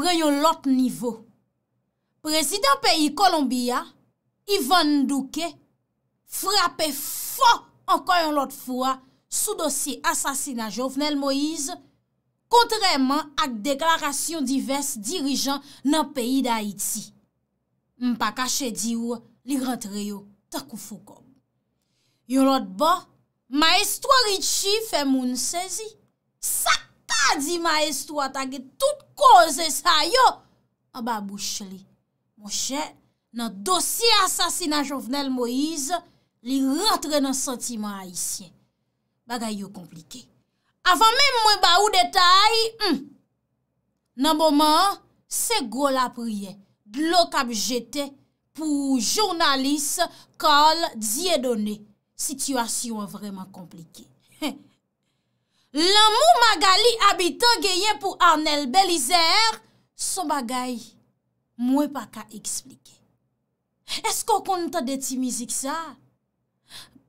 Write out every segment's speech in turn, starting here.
pren yon lot nivou. Prezident peyi Kolombiya, Ivan Ndouke, frape fò, ankon yon lot fwa, sou dosi asasina jovnel Moïse, kontreman ak deklarasyon divers dirijan nan peyi da Haiti. Mpa kache di ou, li rentre yo takou fokom. Yon lot bo, ma estwa richi fe moun sezi, sakta di ma estwa tagi tout konjou. Koze sa yo, an ba bouch li. Monshe, nan dosye asasina Jovenel Moïse, li rentre hmm. nan sentimen Haitien. Baga yo komplike. Avan men mwen ba ou detay, nan boman, se go la priye. Glok ap jete pou jounalise Karl Diedoné. Sityasyon vreman komplike. La mou magali abiton geyen pou Arnel Belizer, so bagay mwen pa ka eksplike. Esko kon ta deti mizik sa?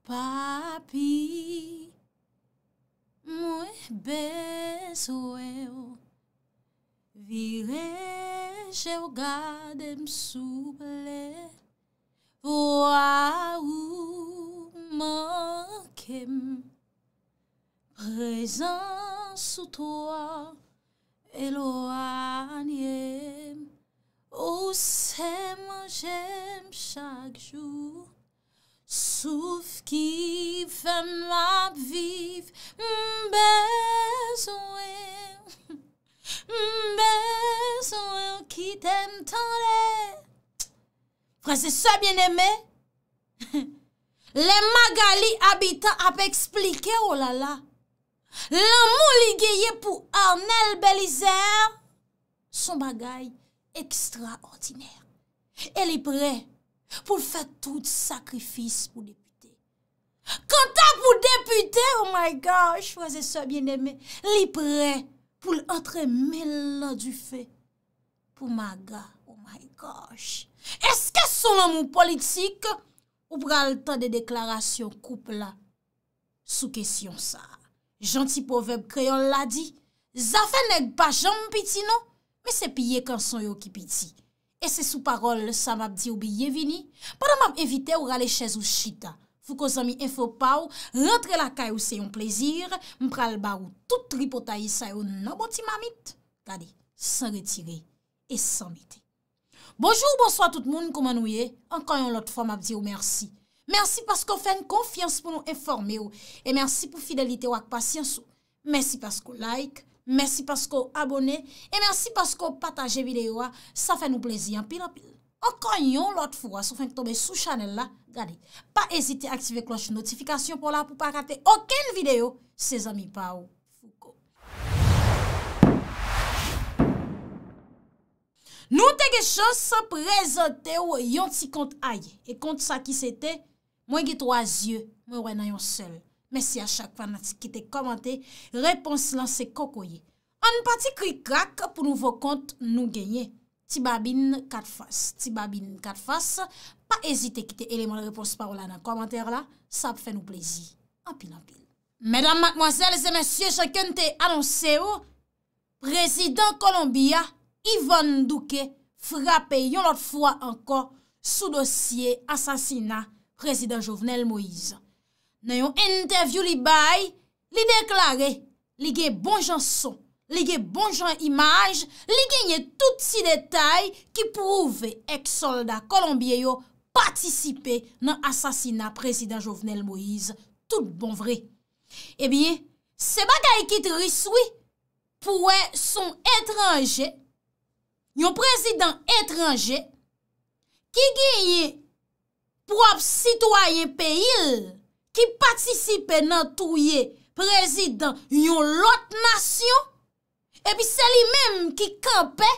Papi mwen bezwe, vireje w gade msou le, wawou mankem. Prezen sou to a, e lo anye, ou se manje m chak jou, souf ki fèm la viv, m bezwe, m bezwe ki tem tanre. Prese sa bien eme, le magali abita ap eksplike, oh lala, L'amou li geye pou Arnel Belizer Son bagay Ekstra ordinaire El li pre Pou l'fè tout sakrifis pou depute Kantan pou depute Oh my gosh Fraze so bien eme Li pre pou l'otre mel la du fe Pou maga Oh my gosh Eske son amou politik Ou pral tan de deklarasyon Koupe la Sou kesyon sa Janti poveb kreyon la di, zafen neg pa jan mpiti nou, me se piye kan son yo ki piti. E se sou parol sa mabdi ou biye vini, padan mab evite ou rale chez ou chita. Fou ko zami enfopaw, rentre la kay ou se yon plezir, mpral barou tout ripotayi sa yo nan boti mamit. Tade, san retire, e san mite. Bojou, bonsoa tout moun kouman ouye, ankan yon lot fwa mabdi ou mersi. Mersi pasko fèn konfians pou nou enforme ou. E mersi pou fidelite ou ak pasyans ou. Mersi pasko like. Mersi pasko abone. E mersi pasko pataje videyo a. Sa fè nou plezi anpil anpil. Okan yon lot fwa sa fèn tobe sou chanel la. Gade. Pa ezite aktive kloche notifikasyon pou la pou pa kate oken videyo. Se zami pa ou. Fouko. Nou teke chos sa prezante ou yon ti kont aye. E kont sa ki se te... Mwen gite wazye, mwen wè nan yon sel. Mesi a chakpan nati kite komante, repons lan se koko ye. An pati kri krak, pou nou vokont nou genye. Ti babin katfas, ti babin katfas. Pa ezite kite eleman repons parola nan komante la, sa ap fè nou plezi. Apin, apin. Medan matmoazel, zè mesye, chakyan te anonse ou, prezident Kolombia, Yvonne Ndouke, frape yon lot fwa ankon sou dosye asasina Prezident Jovenel Moïse. Nan yon interview li bay, li deklare, li gen bon janson, li gen bon jans imaj, li gen yon tout si detay ki pouve ek soldat Kolombie yo patisipe nan asasina prezident Jovenel Moïse. Tout bon vre. Ebi, eh se bagay kit riswi pouwe son etranje, yon prezident etranje, ki gen yon Prop sitwoyen pe il ki patisipe nan touye prezidant yon lot nasyon. E pi seli menm ki kepe,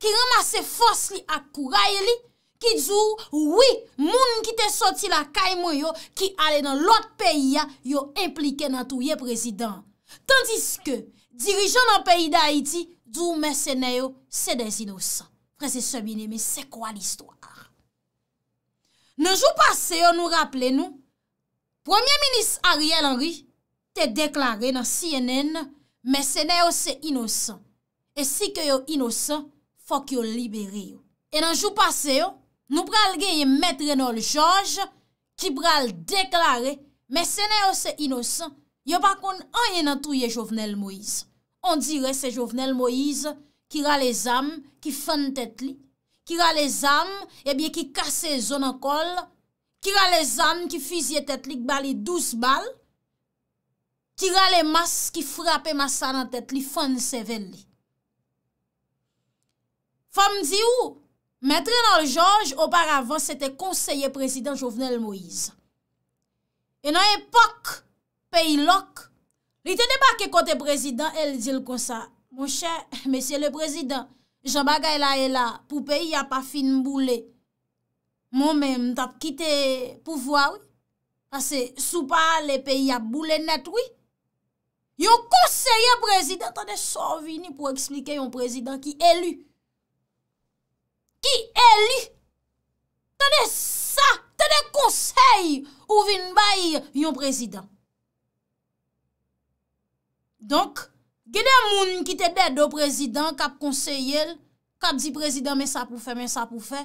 ki ramase fos li ak kou raye li, ki djou wii moun ki te soti la kaymou yo ki ale nan lot peiya yo implike nan touye prezidant. Tandis ke dirijon nan peyi da iti djou merseneyo se de zinousan. Prezid se mineme se kwa l'istwara? Nanjou pase yo nou rappele nou, Premier Minis Ariel Henry te deklare nan CNN, mè sè nè yo se inosan, e si ke yo inosan, fòk yo liberi yo. E nanjou pase yo, nou pral genye Mètre Nol George, ki pral deklare mè sè nè yo se inosan, yo bakoun anye nan truye Jovenel Moïse. On dire se Jovenel Moïse ki rale zam, ki fèn tèt li, ki ra eh le zan, ebyen ki kase zonakol, ki ra le zan ki fizye tet li kbali 12 bal, ki ra le mas ki frape masan an tet li fon se ven li. Fonm di ou, mètre nan George, oparavan se te konseye prezident Jovenel Moïse. E nan epok, peyi lok, li te debake kote prezident, el di l kon sa, mèche, mèche le prezident, Je bagay la e la pou peyi ya pa fin boule. Mon men m tap kite pou vwa wè. Ase sou pa le peyi ya boule net wè. Yon konseyè prezident ane son vini pou eksplike yon prezident ki elu. Ki elu. Tane sa, tane konsey ou vin bay yon prezident. Donk. Kede moun ki te dede o prezident kap konseyel, kap di prezident men sa pou fe, men sa pou fe,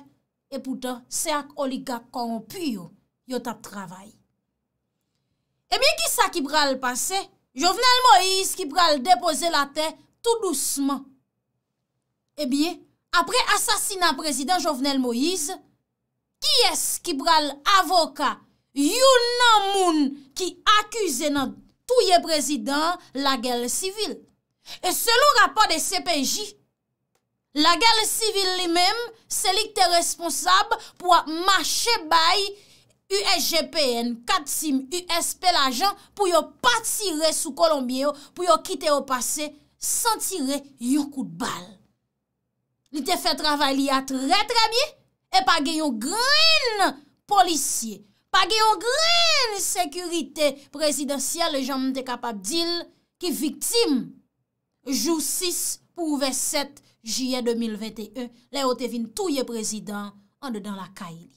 e poutan se ak oliga koronpuyo yo tap travay. Ebyen eh ki sa ki pral pase? Jovenel Moïse ki pral depose la te tout douceman. Ebyen, eh apre asasina prezident Jovenel Moïse, ki es ki pral avoka yon nan moun ki akuse nan touye prezident la gel sivil? E selou rapor de CPJ, la gale sivil li mem, selik te responsab pou a mache bay USGPN, 4 sim USP la jan pou yo patire sou Kolombiyo, pou yo kite ou pase, sentire yon kout bal. Ni te fe travay li a tre trebi, e pa gen yon gren policye, pa gen yon gren sekurite prezidansyel, le jan mte kapab dil ki viktim. Jou 6 pou ve 7 jye 2021, le o te vin touye prezident an de dan la ka ili.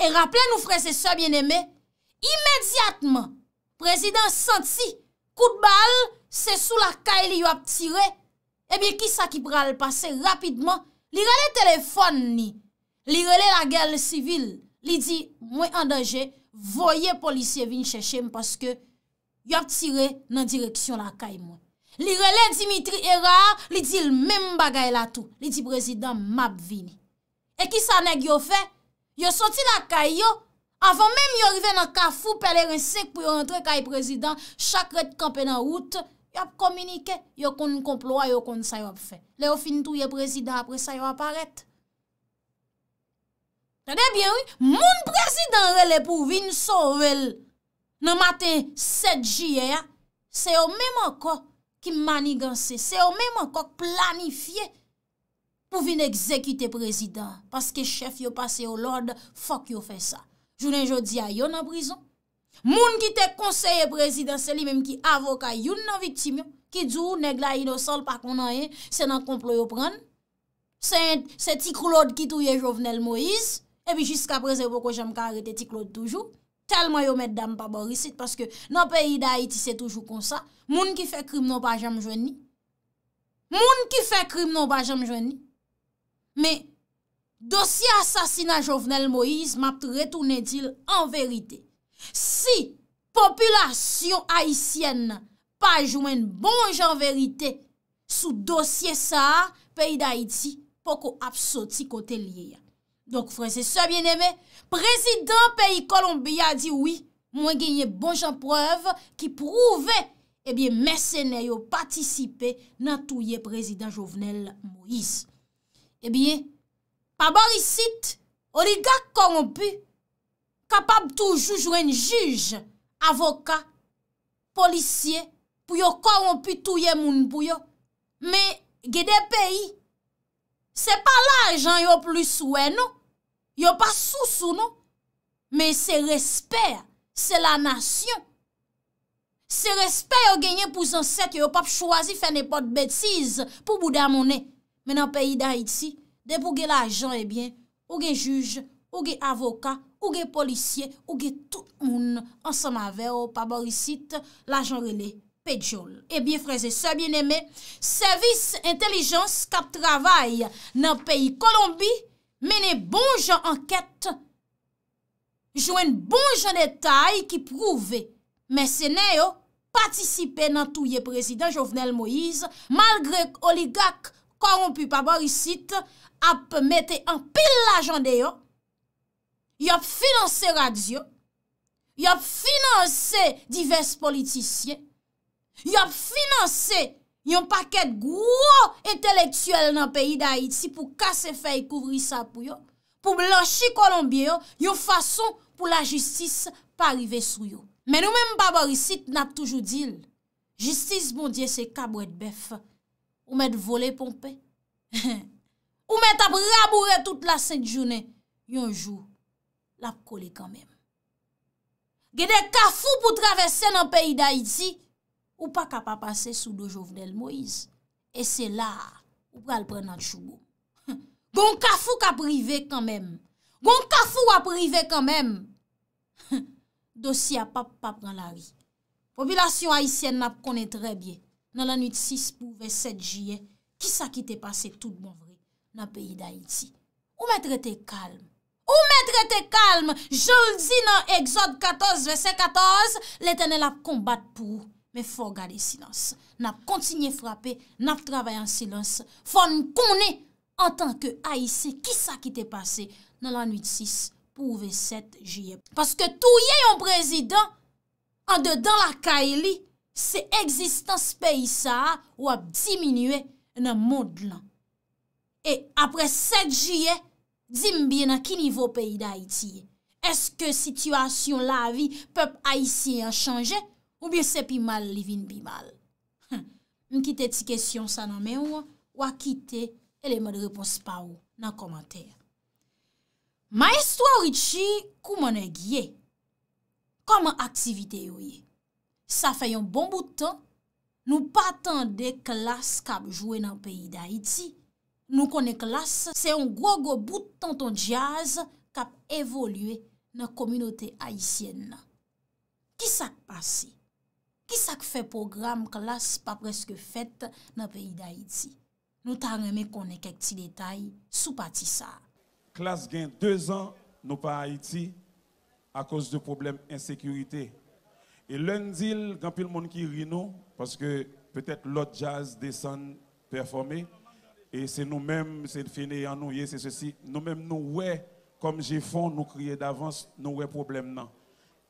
E rappele nou fre se so bien eme, imediatman prezident senti kout bal se sou la ka ili yo ap tire, e bie ki sa ki pral pase rapidman, li rele telefon ni, li rele la gel civil, li di mwen an denje voye polisye vin chèche mwen paske yo ap tire nan direksyon la ka ili mwen. Li rele Dimitri Erard, li di l mem bagay la tou. Li di prezident map vini. E ki sa neg yo fe? Yo soti la kay yo, avon menm yo rive nan kafou peler en sek pou yo rentre kay prezident, chakret kampen nan wout, yo ap komunike, yo kon konploa, yo kon sa yo ap fe. Le yo finitou ye prezident apre sa yo aparet. Tade bien, moun prezident rele pou vin sovel nan maten 7 jiyen, se yo menm anko. Ki maniganse, se yo menman kok planifiye pou vin ekzekyte prezident. Paske chef yo pase yo lorde, fok yo fe sa. Jounen jo di a yon nan brison. Moun ki te konseye prezident, se li menm ki avoka yon nan vitim yo, ki djou negla inosol pa konanye, se nan komplo yo pran. Se ti klode ki touye jovenel Moïse, e bi jiska prezè poko jenm ka arete ti klode toujou. Tel mwen yo met dam pa borisit, paske nan peyi da Haiti se toujou konsa, moun ki fe krim non pa jam jwen ni. Moun ki fe krim non pa jam jwen ni. Me, dosye asasina jovenel Moïse, map retounedil an verite. Si, populasyon Haitienne, pa jwen bonj an verite, sou dosye sa, peyi da Haiti, poko apsoti kote liye. Donk frese se bieneme, Prezident peyi Kolombiya di oui, mwen genye bon jan preuve ki prouve, ebyen eh mersene yo patisipe nan touye prezident Jovenel Moïse. Ebyen, eh pa barisit, oligak korompu, kapab tou jujwen juj, avoka, polisye, pou yo korompu touye moun pou yo, me genye peyi, se pa la ajan yo plus wè nou, Yo pa sou sou nou. Men se respè, se la nasyon. Se respè yo genye pou zansèk yo yo pap chwazi fè nepot betiz pou boudè a mounè. Men nan peyi da iti, de pou ge la ajan e eh bien, ou ge juj, ou ge avoka, ou ge polisye, ou ge tout moun. An sa ma vè, ou pa borisit, la jan rele pe diol. E eh biye freze, se bien eme, servis, intelijans, kap travay nan peyi Kolombi, Mene bon jan anket, jwen bon jan detay ki prouve, mè senè yo, patisipe nan touye prezident Jovenel Moïse, malgre oligak korompu pa barisite, ap mette an pil la jan de yo, yop finanse radyo, yop finanse divers politisyen, yop finanse... Yon paket gwo entelektuel nan peyi da iti pou kase fey kouvri sa pou yon. Pou blanshi kolombiyon, yon fason pou la jistis pa arrive sou yon. Men ou men mbaba risit nap toujou dil. Jistis bondye se kabwet bef. Ou met vole pompe. Ou met ap raboure tout la sen jounen. Yon jou, lap kole kanmen. Gede kafou pou travesse nan peyi da iti. Ou pa ka pa pase sou do jovdel Moïse. E se la, ou ka al pren nan chougo. Gon ka fou ka prive kanmen. Gon ka fou a prive kanmen. Dosya pap pap nan la ri. Popilasyon Haitien nap konen tre bie. Nan lanit 6 pou ve 7 jye, kisa ki te pase tout bon vre nan peyi d'Haiti. Ou mètre te kalm. Ou mètre te kalm. Jol zi nan exot 14 ve 7-14, lè tenel ap konbat pou ou. men fò gade silans, nap kontinye frape, nap travaye an silans, fò n kounen an tanke A.I.C. ki sa ki te pase nan l'an 8-6 pou v7 jye. Paske tou yè yon prezident an de dan la ka e li, se egzistans peyi sa a wap diminue nan mod lan. E apre 7 jye, zim biye nan ki nivou peyi da A.I.C. Eske situasyon la vi pep A.I.C. yon chanje? Ou bye sepi mal livin bi mal? Nkite ti kesyon sa nan men wakite eleman de repons pa wou nan komantèr. Ma estwari chi koumane gye? Koman aktivite yoye? Sa fè yon bon boutan nou patan de klas kab jwè nan peyi da iti. Nou konen klas se yon gogo boutan ton jaz kab evolye nan kominote aisyen nan. Ki sak pasi? qui fait fait programme classe pas presque fait dans le pays d'Haïti nous t'a qu'on quelques détails sous ça. La classe gain deux ans nous pas Haïti à cause de problèmes insécurité et lundi il grand pile gens qui rient, parce que peut-être l'autre jazz descend performer et c'est nous mêmes c'est fini en nous c'est ceci nous mêmes nous ouais comme j'ai font nous crier d'avance nous avons des problèmes.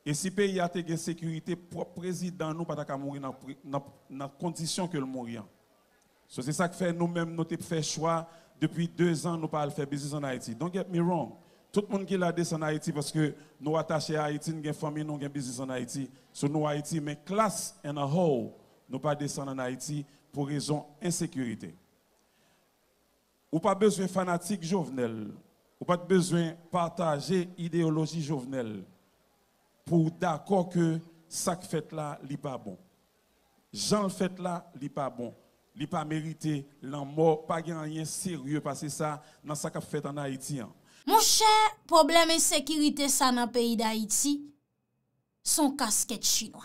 Et si le pays a une sécurité, le président nous pas mourir dans la condition que le mourir. c'est ça que fait nous-mêmes, nous avons fait choix depuis deux ans, nous pas faire business en Haïti. Don't get me wrong. Tout le monde qui l'a descendu en Haïti parce que nous attachés à Haïti, nous avons famille, nous avons business en Haïti. So, nous Haïti, mais classe en a whole, nous pas descendre en Haïti pour raison insécurité. Ou pas besoin fanatique jovenel. Ou pas besoin partager idéologie jovenel pour d'accord que ça que fait là, n'est pas bon. Jean le fait là, n'est pas bon. n'est pas mérité, l'en mort, pas rien sérieux, parce que ça, dans ça qu'a fait en Haïti. Hein. Mon cher, problème de sécurité ça dans le pays d'Haïti, son casquette chinois.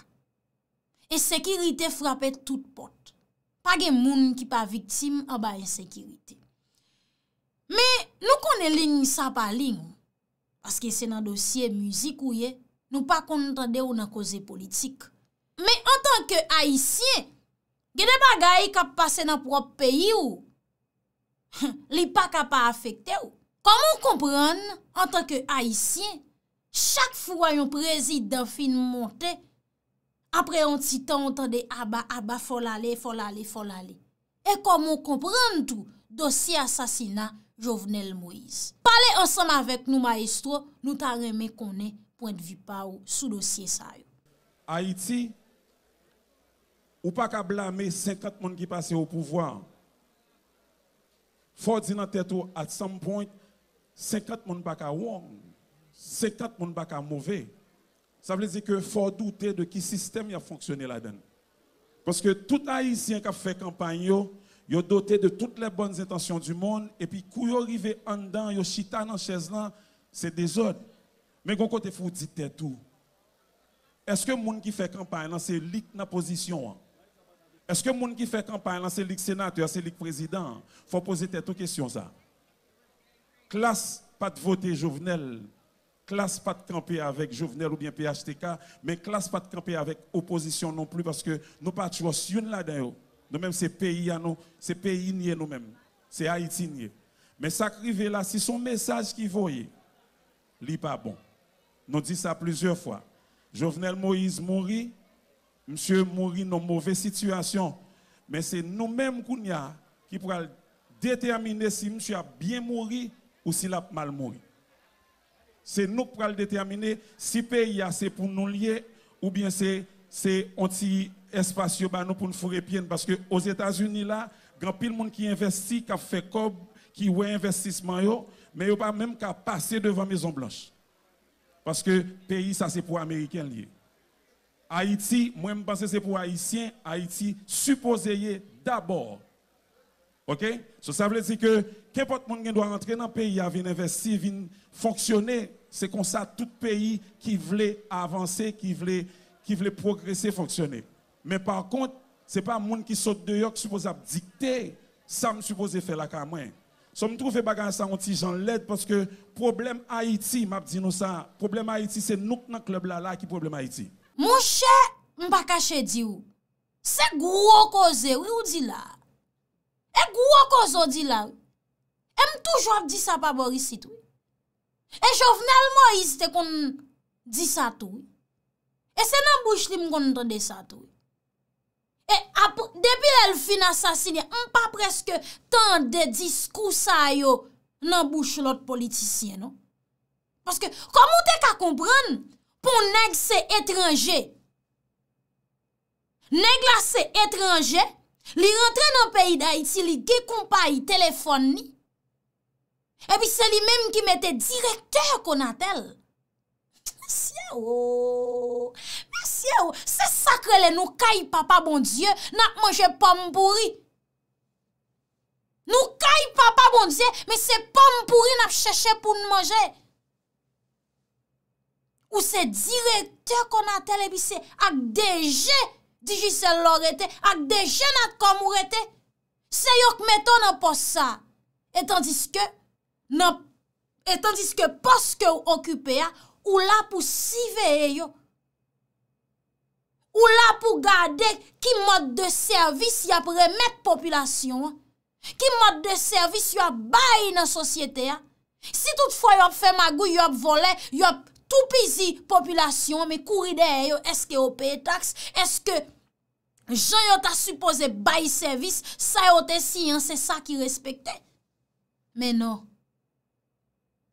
Et sécurité frappe toute porte. Pas de monde qui pas victime en bas insécurité. Mais nous connaissons ligne ça par ligne. Parce que c'est dans le dossier musique ou est Nou pa kontande ou nan koze politik. Me an tanke Haitien, gede bagay kap pase nan prop peyi ou, li pa kapa afekte ou. Komon kompran, an tanke Haitien, chak fwa yon prezid da fin monte, apre an titan ontande aba, ah aba, ah fol ale, fol ale, fol ale. E komon kompran tou, dosi asasina Jovenel Moïse. Pale ansan avek nou maestro, nou tan reme konen, point de vue pas sous dossier ça Haïti ou pas qu'à blâmer 50 monde qui passent au pouvoir. Faut dire dans tête à some point 50 monde pas qu'à wrong, 50 monde pas qu'à mauvais. Ça veut dire que faut douter de qui système y a fonctionné là-dedans. Parce que tout haïtien qui a fait campagne yo, yo doté de toutes les bonnes intentions du monde et puis quand yo arrivé en dedans, yo chita dans chaise là, c'est des désordre. Mais qu'on côté faut dire tout. Est-ce que monde qui fait campagne c'est lik position hein? Est-ce que monde qui fait campagne c'est lik sénateur, c'est lik président Faut poser tête question ça. Classe pas de voter Jovenel, classe pas de camper avec Jovenel ou bien PHTK, mais classe pas de camper avec opposition non plus parce que nous pas toujours là-dedans. nous même c'est pays à nous, c'est pays nié nous-mêmes, c'est Haïti nié. Mais ça là, si son message qui voyait, n'est pas bon. Nous dit ça plusieurs fois. Jovenel Moïse mourit, monsieur mourit dans une mauvaise situation. Mais c'est nous-mêmes qui pourrons déterminer si monsieur a bien mouru ou s'il a mal mouru. C'est nous qui pourrons déterminer si pays c'est pour nous lier ou bien c'est c'est anti-espace pour nous fourrer pied. Parce que aux États-Unis, là, grand pile monde qui investit, qui a fait COB, qui ou investissement, mais ils pas même qu'à passer devant Maison Blanche. Parce que pays, ça c'est pour Américains liés. Haïti, moi je pense que c'est pour Haïtiens. Haïti, supposé d'abord. OK? ça veut dire que qu'importe monde qui doit rentrer dans le pays, à venir investir, venir fonctionner, c'est comme ça tout pays qui voulait avancer, qui voulait, qui progresser, fonctionner. Mais par contre, ce n'est pas monde qui saute de dehors qui supposé dicter ça me supposé faire la carrière. Sò mè trou fè bagan sa yon ti jan led, pòske problem Haiti, mè ap di nou sa, problem Haiti, se nouk nan klèb la la ki problem Haiti. Mè chè, mè pa ka chè di ou, se gwo koze, wè ou di la, e gwo kozo di la, e mè toujwa ap di sa pa bor isi tou. E jovnel mè ou isi te kon di sa tou, e se nan bouch li mè kon ton de sa tou. E depil el fin asasini, an pa preske tan de diskousa yo nan bouche lot politisyen, no? Paske, komon te ka kompran, pon neg se etranje. Neg la se etranje, li rentre nan peyi da iti, li gekon pa yi telefon ni. E pi se li menm ki mette direk kèr kon atel. Siyawo... Se sakre le nou kayi papa bon diye nan ap manje pampouri. Nou kayi papa bon diye men se pampouri nan ap chache pou nan manje. Ou se direkte kon a telebise ak deje dijise lorete, ak deje nan ak kamurete. Se yo k meton nan pos sa. Etan diske pos ke ou okupe ya, ou la pou siveye yo. Ou la pou gade ki mod de servis y ap remet popilasyon? Ki mod de servis y ap bayi nan sosyete? Si toutfwa y ap fè magou, y ap vole, y ap toupizi popilasyon, me kouri de e yo, eske o pe etaks, eske jan yo ta supose bayi servis, sa yo te si y an, se sa ki respekte. Menon,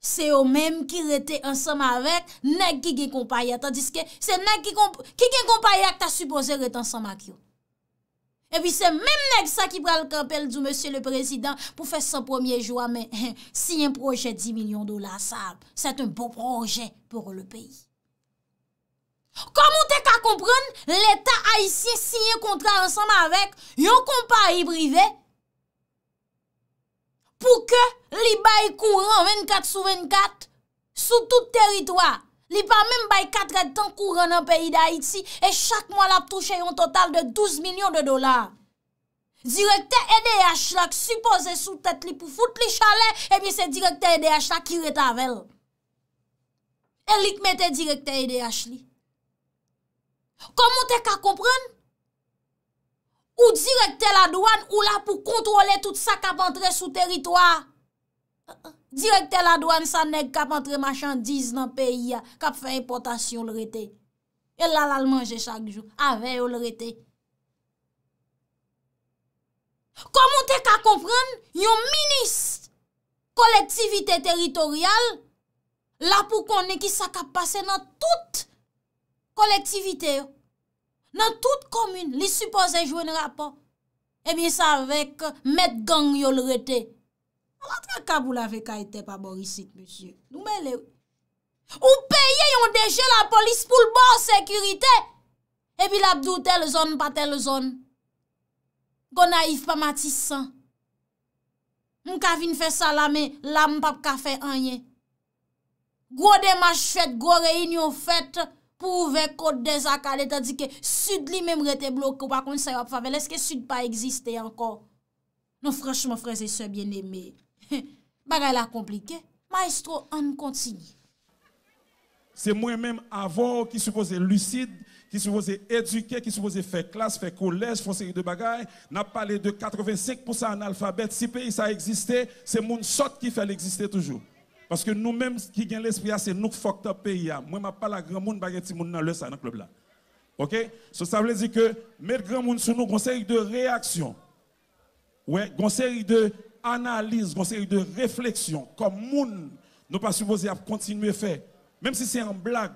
Se yo menm ki rete ansanm avek, nek ki gen kompanya. Tandiske, se nek ki gen kompanya ki ta supose rete ansanm ak yo. E vi se menm nek sa ki pral kapel du monsye le prezident pou fe sa pwemye jwa. Men, si yon proje 10 milyon dola sa, set un bo proje pou le peyi. Komon te ka kompran, leta a isye si yon kontra ansanm avek, yo kompanyi privey. Pou ke li bay kou ran 24 sou 24, sou tout teritwa, li pa men bay 4 etan kou ran an peyi da iti, e chak mwa la ptouche yon total de 12 milyon de dolar. Direkte EDH la ki suppose sou tet li pou foute eh e li chale, e mi se direkte EDH la ki retavel. E lik me te direkte EDH li. Koman te ka kompran? Ou direkte la douan ou la pou kontrole tout sa kap antre sou teritwa. Direkte la douan sa neg kap antre machandiz nan peyi ya. Kap fe importasyon lor ete. El la la manje chak jou. A ve yo lor ete. Komon te ka kompran yon minis kolektivite teritorial. La pou konen ki sa kap pase nan tout kolektivite yo. nan tout komune, li suppose jwen rapor. Ebi eh sa vek euh, met gang yon rete. An atre kabou la vek a ite pa borisit, lusye. Nou me le ou. Ou peye yon deje la polis pou l'bon sekurite. Ebi eh la bdou tel zon pa tel zon. Gona if pa matis sa. Mou ka vin fe salame, la mpap ka fe anye. Gwo dema chfet, gwo reyn yo fèt. pour coder côte des tandis que sud lui même était bloqué, par contre, ça va faire. Est-ce que sud pas encore? Non, franchement, frères et sœurs bien-aimés, bagay la compliqué. Maestro, on continue. C'est moi-même avant qui supposé lucide, qui supposé éduqué, qui supposais faire classe, faire collège, faire série de On N'a parlé de 85% analphabète. Si pays ça existait, c'est mon sorte qui fait l'exister toujours. Parce que nous-mêmes, qui gagnons l'esprit, c'est nous qui nous le pays. Hein. Moi, je ne parle pas grand monde, pas petit monde dans le club là. OK Ça veut dire que mettre grand monde sur nous, conseil de réaction, ouais, une série de analyse, une série de réflexions, comme monde, nous pas supposé à continuer à faire. Même si c'est en blague,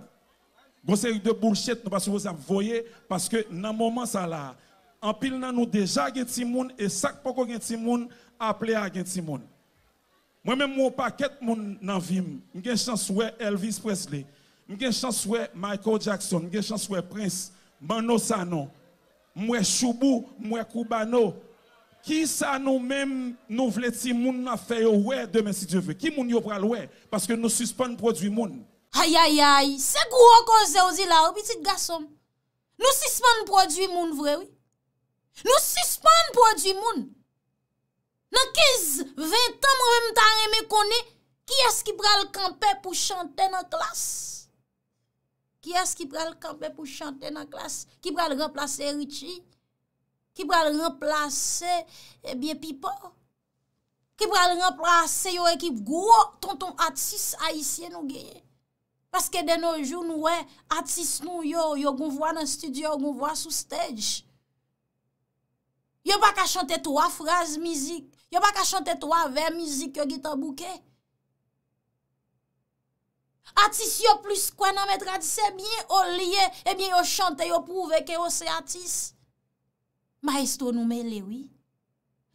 une série de bullshit, nous pas supposé à voyer, parce que dans le moment, ça là, en pile, nous déjà, un petit des et chaque fois qu'il y a appelé à des monde. Moi-même, mon paquet mon dans vim, j'ai chance ouais Elvis Presley, j'ai chance ouais Michael Jackson, j'ai chance ouais Prince, Mano Sano, moi Choubou, moi Koubano. Qui ça nous-mêmes nous voulons si moun n'a fait ouais demain si Dieu veut. Qui moun yo pral ouais parce que nous suspendons produit moun. Aïe aïe aïe, c'est gros cause aussi là, oh, petit garçon. Nous le produit moun vrai oui. Nous le produit moun. Nan 15, 20 an mou mwen mtare mè konè, ki as ki pral kampe pou chante nan klas? Ki as ki pral kampe pou chante nan klas? Ki pral remplase Ritchie? Ki pral remplase, ebyen eh Pipo? Ki pral remplase yo ekip gwo, tonton atsis a isye nou genye? Paske den nou joun nou we, atsis nou yo, yo goun vwa nan studio, yo goun vwa sou stage. Yo baka chante 3 fraz mizik, Yo pa ka chante to a ver mizik yo gitan bouke. Atis yo plus kwen nan metradise, miye eh yo liye, e eh miye yo chante, yo prouve ke yo se atis. Maestro noumele oui.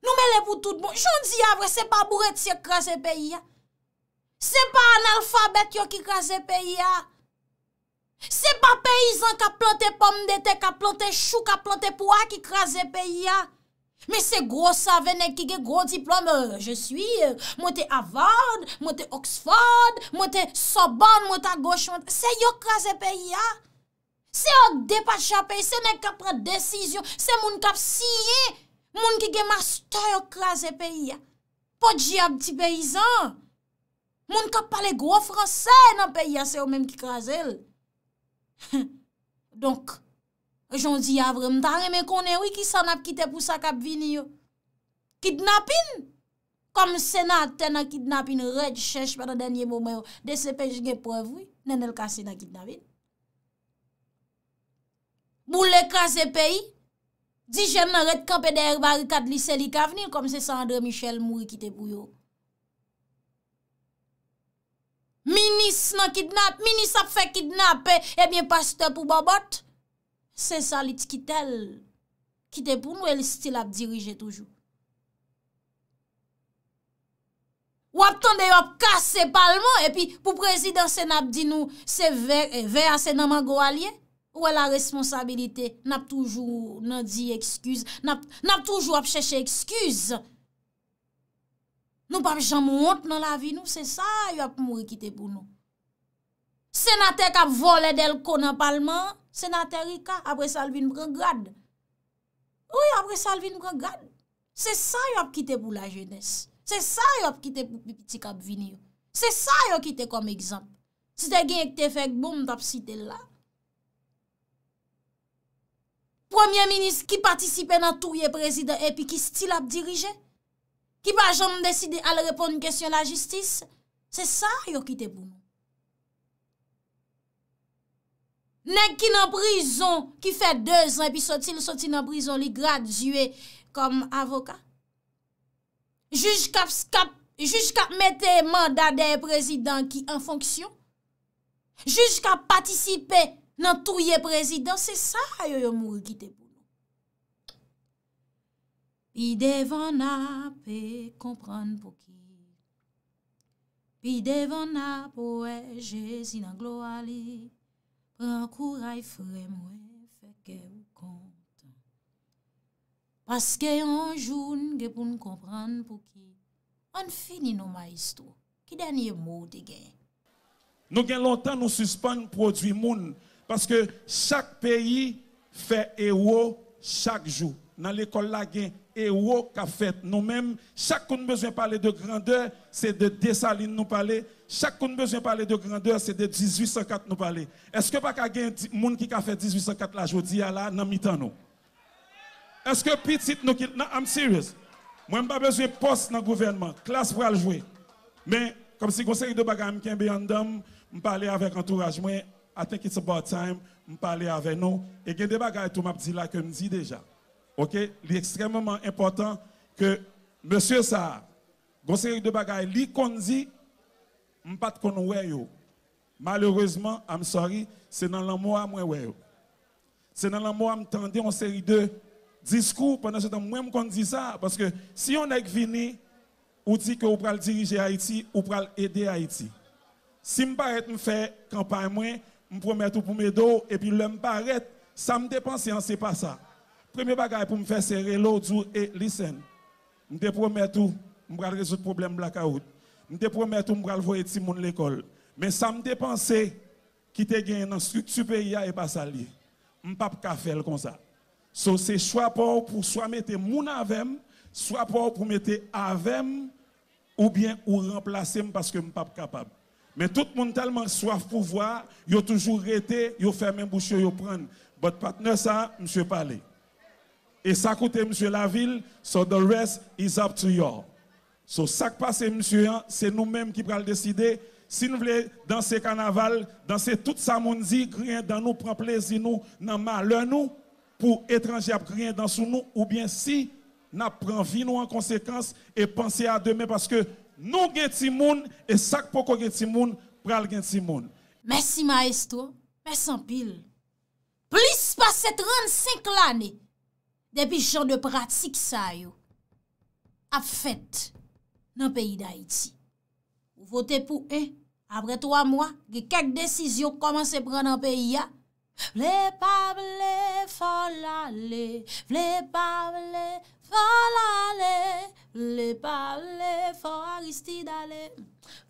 Noumele pou tout bon. Joun di avre, se pa bourreti yo krasen peyi ya. Se pa analfabet yo ki krasen peyi ya. Se pa peyizan ka plante pom dete, se pa planten chou, se pa planten poua ki krasen peyi ya. Me se gros savene ki ge gros diplome, je suis, euh, mwen te avan, mwen te oxford, mwen te soban, mwen te gochman, se yo krasen peyi ya. Se yo depache a peyi, se ne kapre desisyon, se moun kap siye, moun ki ge master krasen peyi ya. Po diab ti peyizan, moun kap pale gros franse nan peyi ya, se yo menm ki krasel. Donk, Ajon di avre mtare, mè konè wè ki san ap kite pou sa kap vini yo. Kidnapin! Kom senatè nan kidnapin, rèd chèche pa nan denye moumè yo. Dè sepe jenè prev wè, nenè l kase nan kidnapin. Bou lè kase peyi, di jè nan rèd kapè der bari kat lise li kavni, kom se sandre Michel mwè kite pou yo. Minis nan kidnap, minis ap fè kidnapè, e eh mè pastè pou babotè. Sen salit kitel, kitel pou nou, el stil ap dirije toujou. Ou ap tonde yo ap kase palman, epi pou prezidansen ap di nou, se ve a senaman go alye, ou e la responsabilite, nap toujou nan di ekskuse, nap toujou ap cheshe ekskuse. Nou pa jaman ont nan la vi nou, se sa yo ap mouye kitel pou nou. Senatek ap vole del konan palman, Senaterika, apre Salvin Bregrad. Oui, apre Salvin Bregrad. Se sa yo ap kite pou la jeunesse. Se sa yo ap kite pou piti kap vinir. Se sa yo kite kom ekzamp. Se te gen ek te fek boum tap si te la. Premier ministre ki patisipe nan touye prezident epi ki stil ap dirije. Ki pa jom deside al repon kestyon la jistis. Se sa yo kite poum. Nèk ki nan prison ki fè deux an, pi soti nan prison li gradywe kom avoka. Juj kap metè manda de prezident ki an fonksyon. Juj kap patisipe nan touye prezident. Se sa, yo yo mou yu kite pou. Pi devon api kompran pou ki. Pi devon api ouè e jèzi nan glo alè. Pran kouray fre mwen feke ou kontan. Paske yon joun ge pou n kompran pou ki an fini nou maestro. Ki dernier mot de gen. Nou gen lontan nou suspande prodwi moun. Paske chak peyi fe ewo chak jou. Nan l'ekol la gen ewo ka fet nou men. Chak kon bezwen pale de grandeur, C'est de desaline nous parler. Chacun besoin de parler de grandeur, c'est de 1804 nous parler. Est-ce que pas qu'il y a des monde qui a fait 1804 là, je dis là, dans mi nous? Est-ce que petit nous qui. Non, I'm serious. Moi, je n'ai pas besoin de poste dans le gouvernement. Classe pour aller jouer. Mais, comme si conseil de bagarre qui est en dame, je parle avec l'entourage. Moi, I think it's about time, je parler avec nous. Et il y a des tout que je dis là, que je dis déjà. OK? Il est extrêmement important que, monsieur ça, conseil de bagages, lui, qu'on dit, pas de yo. Malheureusement, I'm sorry, c'est dans l'amour à moi wè C'est dans l'amour à m'tendre en série de discours pendant ce temps. Moi, je dit ça parce que si on est venu, ou dit que va le diriger Haïti, ou va aider Haïti. Si je m'arrête, faire fait campagne, moi, je promets tout pour mes dos, et puis l'homme m'arrête, ça me dépense, hein, c'est pas ça. Premier bagage pour me faire serrer l'eau, et listen. Je promets tout, je vais résoudre le problème blackout. Je te promets que je vais envoyer tout à l'école. Mais ça me dépensé qui te gagne dans la structure pays et pas ça lié. Je ne peux pas faire comme ça. So, c'est soit pour, pour soit mettre mon avem, soit pour, pour mettre avem, ou bien ou remplacer parce que je ne suis pas capable. Mais tout le monde tellement soif pour voir, il a toujours été, il a fermé bouche, il a pris. Votre partenaire, ça, monsieur Palais. Et ça coûte monsieur la ville, so the rest is up to you. Ce qui passe, monsieur, hein, c'est nous-mêmes qui prenons décider. Si nous voulons danser carnaval, danser tout ça, mon dit, rien dans nous, prend plaisir, nous, dans malheur, nous, pour étrangers, rien dans sous nous, ou bien si nous prenons vie, nous, en conséquence, et penser à demain, parce que nous, avons des gens, et ça qui pour des gens, pral des gens. Merci, maestro. Merci en pile. Plus de 35 l'année, depuis genre de pratique, ça, yo. A fait. Nan peyi d'Haïti, vote pou e, apre 3 mwa, ge kek desisyon koman se pren nan peyi ya. Vle pa vle, fol ale, vle pa vle, fol ale, vle pa vle, fol alistid ale,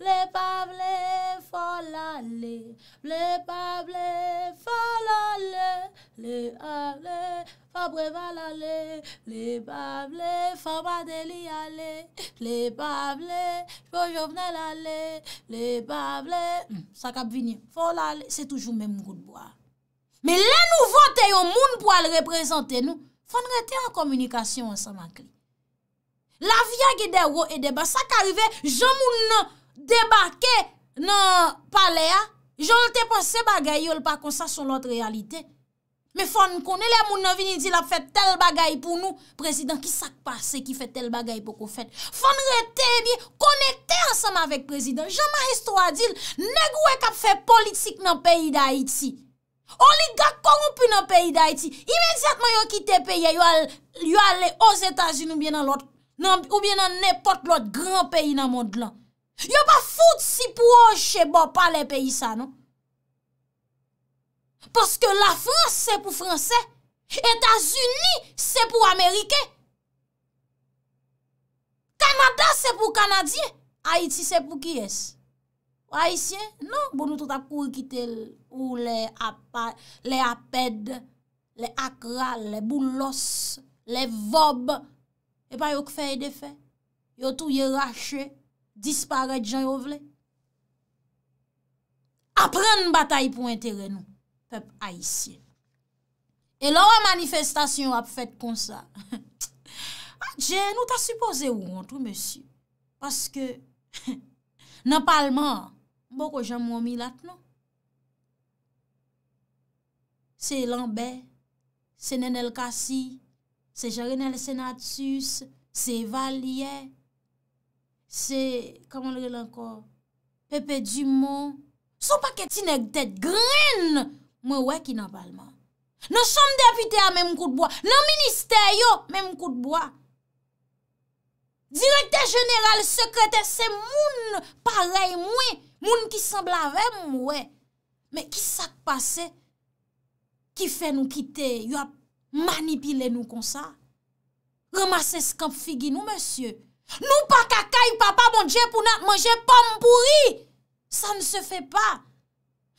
vle pa vle, fol ale, vle pa vle, fol ale, ale, ale. Pabre val ale, ple pable, faba deli ale, ple pable, chpo jovnel ale, ple pable. Sa kap vinye, fol ale, se toujou men moun gout bo a. Me len nou vante yo moun pou al reprezenten nou, fane rete an komunikasyon an san makli. La via gide ro e deba, sa ka rive, joun moun nan debake nan pale a, joun te pase bagayol pa konsa son lote realite. Me fon kone li a moun nan vini di la fè tel bagay pou nou, prezident ki sak pa se ki fè tel bagay pou ko fè. Fon rete bi, konekte anseman vek prezident. Jean-Marie Stradil, negwe kap fè politik nan peyi da Haiti. On li gag kon ou pi nan peyi da Haiti. Imediatman yo kite peyi, yo ale os etasyen ou bien nan lot, ou bien nan nepot lot, gran peyi nan mod lan. Yo pa fout si pou o chebo pa le peyi sa, nou. Paske la Frans se pou Frans se. Etats-Unis se pou Amerike. Kanada se pou Kanadi. Haiti se pou ki es? Haiti se? Non, bon nou tout ap kou kite ou le apèd, le akra, le boulos, le vob. E pa yo kfeye defè. Yo tou ye rache, disparè djan yo vle. A pren batay pou enterè nou. pep haisyen. E lor an manifestasyon ap fèt kon sa. Adjen, ah, nou ta supose wontou, mèsy. Paske, nan palman, mbo ko jèm woumi lat nou. Se lanbe, se nenel kasi, se jèrenel senatus, se valye, se, se, pepe di moun, sou pa keti nek det gren, Mwen wè ki nan valman Non som depite a men mkout bwa Non minister yo men mkout bwa Direkte general sekrete Se moun parey mwen Moun ki semblare mwen Men ki sak pase Ki fe nou kite Manipile nou konsa Remase skamp figi nou monsye Nou pa kaka yu papa Mwen bon je pou nan mwen je pou mpouri Sa ne se fe pa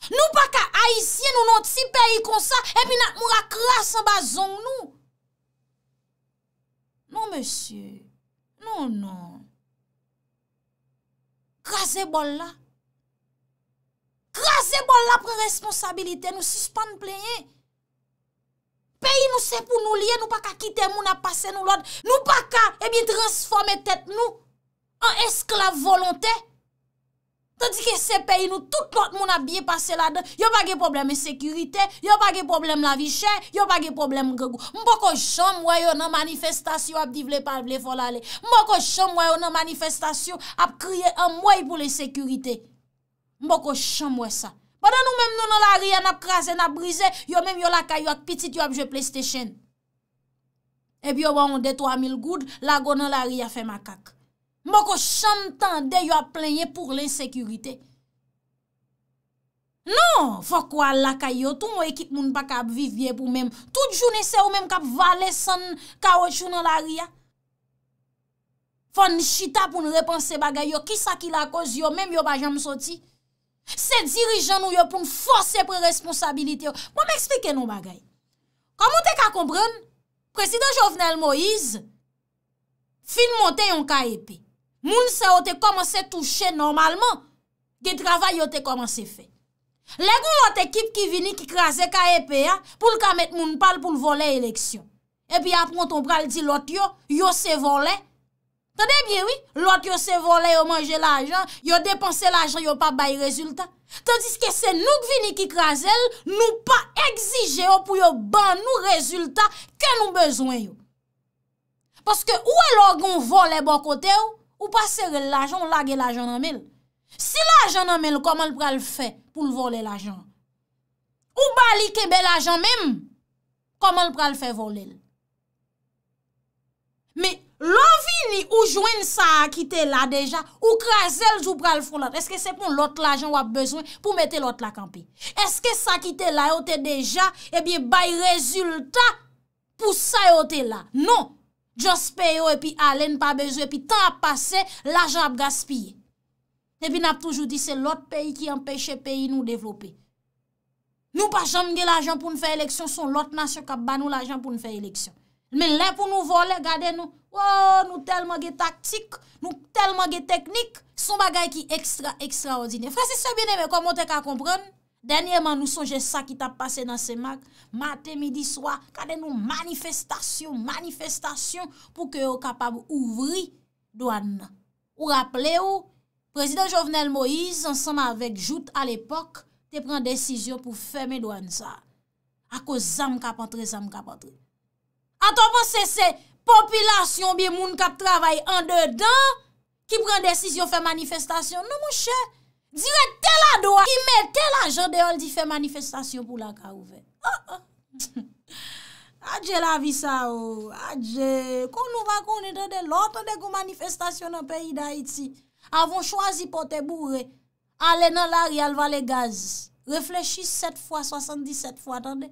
Nou pa ka aisyen nou nout si peyi konsa, epi nat mou akras an bazong nou. Non, mesye, non, non. Kras e bol la. Kras e bol la pre responsabilite nou suspande plenye. Peyi nou se pou nou liye, nou pa ka kite mou na pase nou lod. Nou pa ka, epi transforme tet nou an esklave volontè. Tè di ke se peyi nou, tout not moun ap biye pase la de, yo bagè probleme sekurite, yo bagè probleme la vi chè, yo bagè probleme gègou. Mbok o chan mwen yo nan manifestasyon ap di vle pal vle fol ale. Mbok o chan mwen yo nan manifestasyon ap kriye an mwen pou le sekurite. Mbok o chan mwen sa. Bada nou menm nou nan la ri an ap krasen, an ap brize, yo menm yo la kayo ak pitit yo ap jwe playstation. Ebi yo wawon de 3000 goud, lago nan la ri a fe makak. Mwen kon chan tan de yo a plenye pou l'insekurite. Non, fò kwa lakay yo, tou mwen ekip moun baka ap vivye pou mèm, tout joun ese ou mèm kap vale san, ka wè chou nan l'aria. Fò njita pou nrepanse bagay yo, ki sa ki la koz yo, mèm yo bajan msoti. Se dirijan nou yo pou mfose pre-responsabilite yo. Mwen m'explike nou bagay. Kom mwen te ka kompran, presidè Jovenel Moïse, fin mwen te yon ka epè. Moun se yo te komanse touche normalman, ki travay yo te komanse fe. Le goun lot ekip ki vini ki kraze ka EPA, pou l ka met moun pal pou l vole eleksyon. E pi apon ton pral di lot yo, yo se vole. Tade biye wii, lot yo se vole yo manje la ajan, yo depanse la ajan, yo pa bay rezultat. Tade diske se nou k vini ki kraze, nou pa egzije yo pou yo ban nou rezultat ke nou bezwen yo. Paske ou e logon vole bokote yo, Ou pa sere l'ajan, ou lage l'ajan anmel? Si l'ajan anmel, koman l'pral fè pou l'vole l'ajan? Ou bali kebe l'ajan mem? Koman l'pral fè vole l? Me, l'anvi ni ou jwen sa akite la deja, ou krasel l ou pral foun la, eske se pou l ot l'ajan wap bezwen pou mette l ot la kampe? Eske sa akite la yote deja, ebyen eh bay rezultat pou sa yote la? Non! Djos peyo epi alen pa bezo epi tan ap pase la jan ap gaspye. Epi nap toujou di se lot peyi ki empèche peyi nou devlopè. Nou pa jan gen la jan pou nou fè eleksyon son lot nasyon kap banou la jan pou nou fè eleksyon. Men lè pou nou vole gade nou oh, nou telman gen taktik, nou telman gen teknik, son bagay ki ekstra ekstra odine. Fransi se bine me komote ka komprèn. Dernyèman nou sonje sa ki ta pase nan se mak, mate midi swa, kade nou manifestasyon, manifestasyon pou ke yo kapab ouvri douan nan. Ou rappele ou, prezident Jovenel Moïse, ansanman avèk jout al epok, te pren desisyon pou fèmè douan sa. Ako zam kapantre, zam kapantre. A to pan se se, popilasyon bi moun kap travay an dedan, ki pren desisyon fèmè manifestasyon, nou mou chè, Dire tel a do a, ki me tel a jode ol di fe manifestasyon pou la ka ouve. Oh, oh. Adje la vi sa ou, oh. adje. Kon nou va konen de de lot an de kon manifestasyon an peyi da iti. Avon chwazi po te bourre, alen an la rial va le gaz. Reflechis set fwa, sasanti set fwa, atande.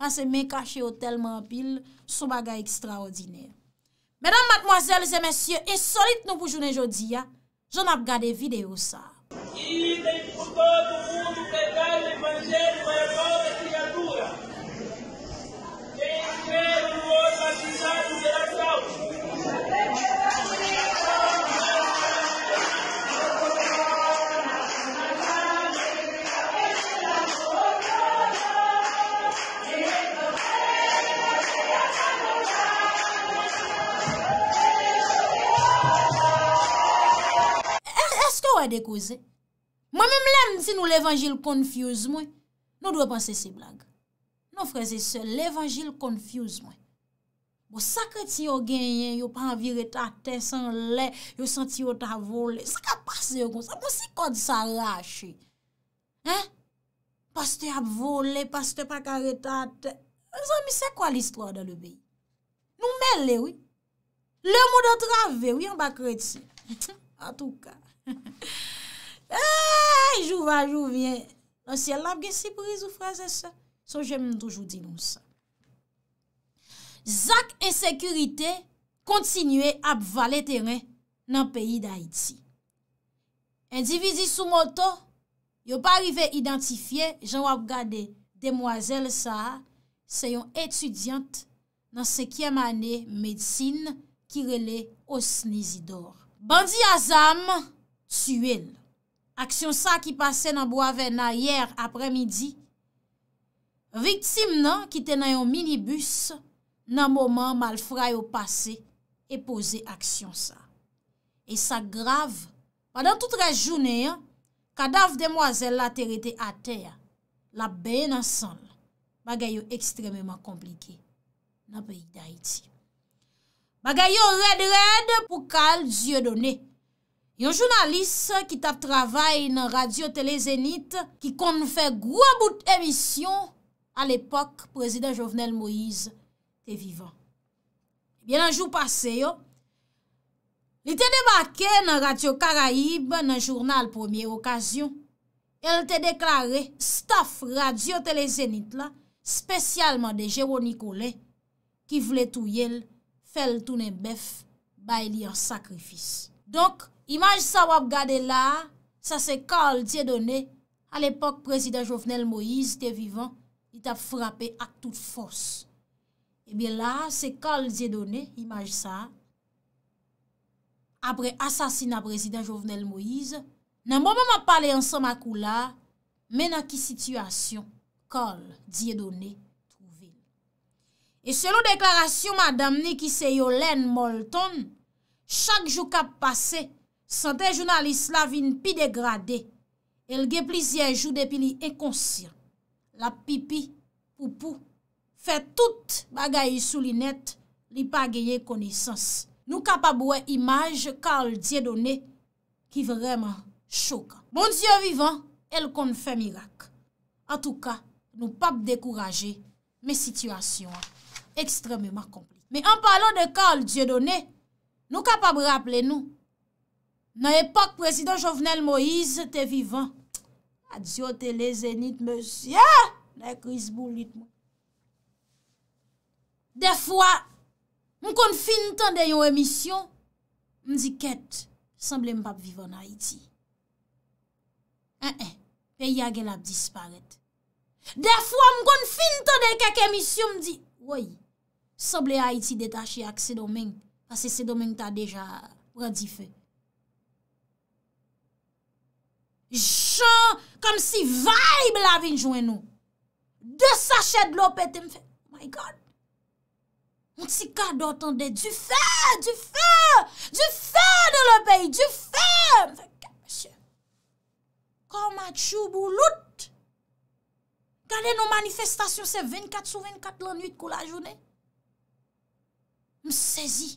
An se men kache yo telman pil, sou baga ekstraordiner. Menan matmoazel, se men sye, e solit nou pou jounen jodi ya. Joun ap gade videyo sa. Idem por todo dekouze. Mwen mwen mlen si nou l'evangil konfuse mwen. Nou dwe panse se blague. Nou freze se l'evangil konfuse mwen. Bon, mwen sakre ti yo genyen, yo pan vir etate, yo senti yo ta vole. Se ka pase yo konse, mwen si kod sa lache. Pasti ap vole, pasti pa karetate. Mwen zan mi se kwa l'istro a dan nou beyi? Nou me le wè. Le mwen do trave wè yon bakre ti. A tou ka. Jou va, jou vye. Non siye lab gen si pou rizou fraze se. So jem m'm moun toujou di nou sa. Zak ensekurite kontinue ap vale teren nan peyi da iti. Endivizi sou moto, yo pa rive identifiye, jan wap gade demwazel sa, se yon etudyante nan sekye mani medsine ki rele osni zidor. Bandi azam, Su el, aksyon sa ki pase nan boave nan yer apre midi, Riktim nan ki te nan yon minibus nan moman malfrayo pase e pose aksyon sa. E sa grav, padan toutre jounen, Kadaf demwazel la terete a ter, la beye nan san, Bagay yo ekstrememan komplike, nan peyi da iti. Bagay yo red red pou kal zye doni, yon jounalist ki ta travay nan radyo telezenit ki kon fè gwa bout emisyon al epok prezident Jovenel Moïse te vivan. Bien an jou pase yo, li te debake nan radyo Karaib nan jounal premier okasyon, el te deklare staf radyo telezenit la spesyalman de Jérô Nicolè ki vle tou yel fel tou ne bef bay li an sakrifis. Donk, Imaj sa wap gade la, sa se Karl Diedoné, al epok prezident Jovenel Moïse te vivan, li ta frape ak tout fos. Ebyen eh la, se Karl Diedoné, imaj sa, apre asasina prezident Jovenel Moïse, nan mou mou mwa pale ansan makou la, mena ki situasyon, Karl Diedoné trouve. E selou deklarasyon madame ni ki se Yolen Molton, chak jou kap pase, Santè jounalis la vin pi degradè, el ge plizye jou depi li ekonsyen. La pipi, poupou, fe tout bagay sou li net, li pa geye konisans. Nou kapab wè imaj, Karl Diedonè, ki vreman choka. Bon diyo vivan, el kon fè mirak. An tou ka, nou pap dekouraje, me situasyon, ekstremèman komple. Me an palon de Karl Diedonè, nou kapab rapple nou, Na epak, prezident Jovenel Moïse te vivan. Adjo, telezenit, monsye, na kriz boulit. De fwa, m kon fin tan de yon emisyon, m di ket, sanble m pap vivan Haiti. En en, pe yag el ap disparet. De fwa, m kon fin tan de kek emisyon, m di, woy, sanble Haiti detache ak se domen, pase se domen ta deja pradi fey. chan, kom si vaib la vin jwen nou, de sache de lopete, m fe, oh my God, m ti ka do tonde, di fe, di fe, di fe de lopete, di fe, m fe, kache, koma chou bou lout, kane nou manifestasyon, se 24 sou 24 loun 8 kou la jounen, m sezi,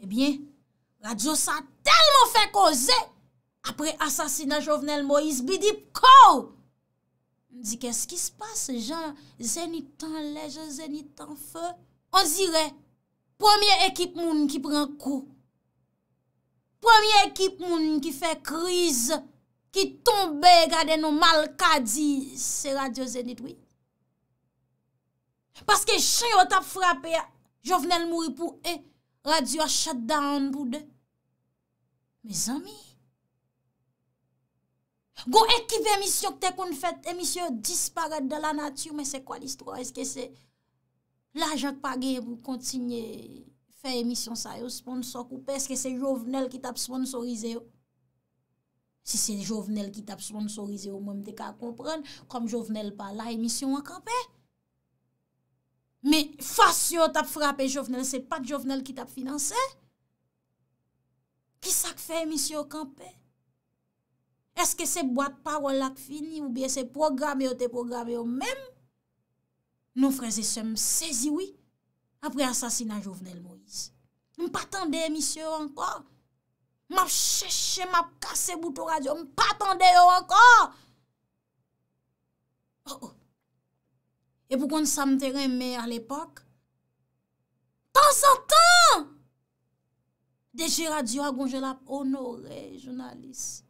e bien, la dios sa telman fe koze, apre asasina Jovenel Moïse, bi di pou kou. Di, kes ki se passe, jan, zenit an lej, zenit an fe, on zire, premier ekip moun ki pren kou, premier ekip moun ki fe kriz, ki tombe gade nou mal kadi, se radyo zenit, oui. Paske chen yo tap frape, Jovenel Moui pou e, radyo a shut down pou de. Me zami, Gon ekive emisyon kte kon fèt, emisyon disparat de la natyon, men se kwa l'istro? Eske se la jak pa ge pou kontinye fè emisyon sa yo sponsor koupè? Eske se jovenel ki tap sponsorize yo? Si se jovenel ki tap sponsorize yo, mwen mdeka a komprèn, kom jovenel pa la emisyon wak anpè? Men fasyon tap frape jovenel, se pa jovenel ki tap finanse? Ki sa k fè emisyon wak anpè? Eske se bat parol lak fini ou biye se programe yo te programe yo menm? Nou freze se msezi wik apre asasina Jouvenel Moïse. Mpa tende emisyon yo ankor? Mpa cheche, mpa kase bouto radyo, mpa tende yo ankor? Oh oh, e pou kon sa mte reme al epok? Tan sa tan, deje radyo agon jel ap onore jounalise.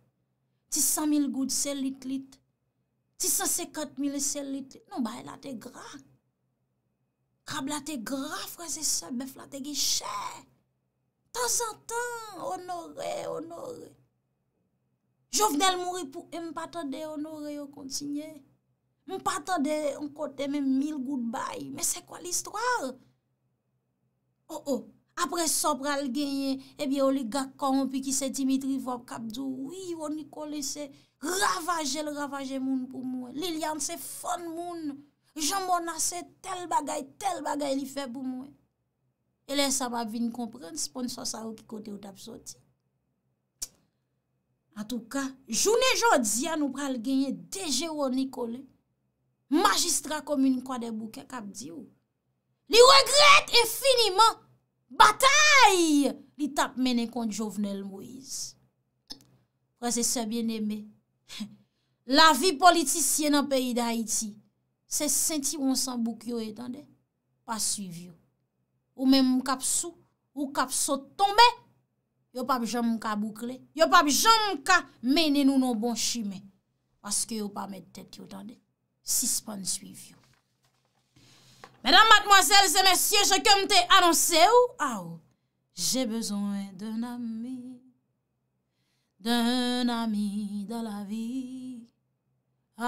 Tis sa mil gout sel lit lit, tis sa sekat mil sel lit lit, nou baye la te gra. Krab la te gra, fre se se, be flate ge che. Tan san tan, onore, onore. Jouvenel mouri pou, e m patade onore yo kontinye. M patade, m kote me mil gout baye, me se kwa listwar? Oh oh! apre so pral genye, ebyè ou li gaka an, pi ki se Dimitri vop kap di ou, wii ou Nikole se ravaje, l ravaje moun pou mwen, li liyan se fon moun, jambona se tel bagay, tel bagay li fe pou mwen, e le sa ma vin kompren, sponso sa ou pi kote ou tap soti. A tou ka, jounen jod ziyan ou pral genye, deje ou Nikole, magistra komin kwa de bouke kap di ou, li regret e finiman, Batay li tap mene kont Jovenel Moise. Kwa se se bien eme, la vi politisye nan peyi da Haiti, se senti wonsan bouk yo etande, pa suiv yo. Ou men mkapsou, ou kapsou tombe, yo pap jam mka boukle, yo pap jam mka mene nou nou bon chime. Paske yo pa met tete yo etande, sispan suiv yo. Mèdam matmoasèl, se mèsyè, jè kèm tè anonsè ou, a ah ou. Jè bezon dè nan mi, dè nan mi dè la vi,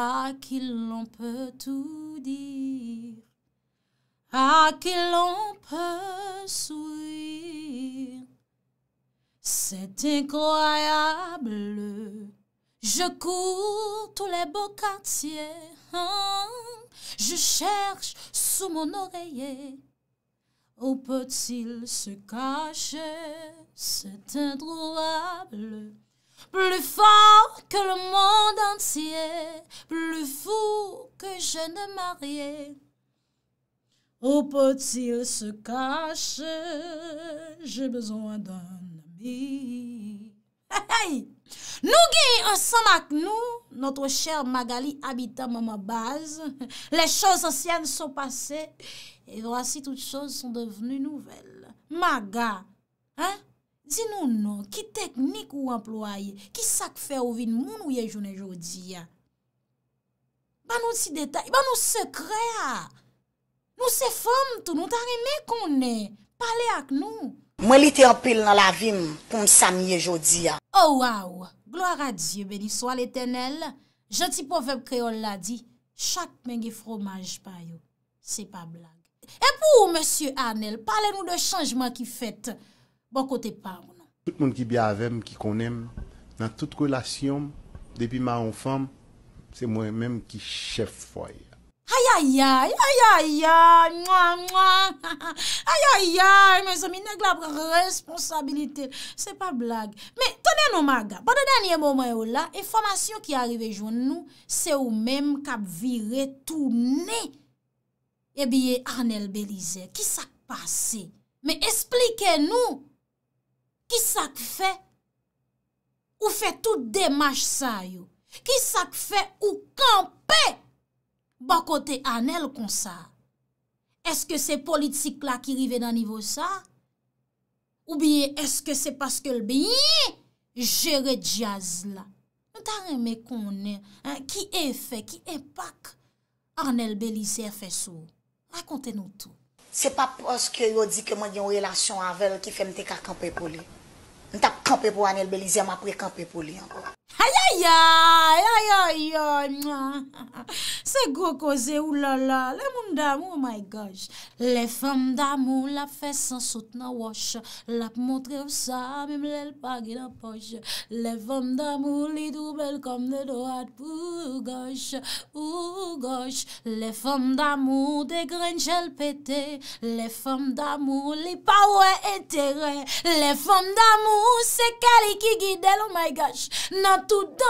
a ki l'on pè tou di, a ki l'on pè soui, sè t'in kwayab lè. Je cours tous les beaux quartiers, hein. je cherche sous mon oreiller. Où peut-il se cacher, C'est introuvable? Plus fort que le monde entier, plus fou que je ne mariais. Où peut-il se cacher? J'ai besoin d'un ami. Nou genye ansan ak nou, notre chèr Magali abita mama baz, le chòs ansyen son pase, e vrasi tout chòs son devenu nouvel. Maga, di nou nou, ki teknik ou emploaye, ki sak fe ouvin moun ou ye jounen jodi ya? Ban nou si detay, ban nou se kre ya? Ah. Nou se fom tou, nou tan reme konen, pale ak nou. Mwen li te apil nan la vim, kon sam ye jodi ya, ah. Oh, bon ou waw, gloar a Diyo beli swal etenel, janti povep kreol la di, chak menge fromaj pa yo, se pa blag. E pou ou Monsie Arnel, pale nou de chanjman ki fet, bon kote pa. Tout moun ki bi avem, ki konem, nan tout relasyon, depi ma oufam, se mwen menm ki chef foye. Ayayay, ayayay, mwa mwa, ayayay, men se mi neg la responsabilite, se pa blag. Men, tene nou maga, bada denye momen ou la, informasyon ki arive joun nou, se ou men kap vire tou ne. Ebiye Arnel Belize, ki sa k'pase? Men, esplike nou, ki sa k'fe? Ou fe tout demaj sa yo? Ki sa k'fe ou kanpe yo? Bakote bon Anel konsa, eske se politik la ki rive nan nivou sa? Ou biye eske se paske l beyi jere diaz la? Nta reme konen, ki efek, ki epak, Anel Belize e fesou? Rekonte nou tou. Se pa poske yo di keman yon relasyon avel ki fe mte ka kampe pou li. Nta kampe pou Anel Belize, ma pre kampe pou li anko. Ya, ya, ya, ya, ya, ya. Se go koze ou la la. Le moun dam ou, oh my gosh. Le fèm dam ou, la fè sè soute na wòsh. La moun trev sa, mim lè l'pagè na poj. Le fèm dam ou, li double kom de doat. Pou gòsh, pou gòsh. Le fèm dam ou, de grenjè l'pète. Le fèm dam ou, li pawè etère. Le fèm dam ou, se kè li ki gide. Oh my gosh. Nan tout da.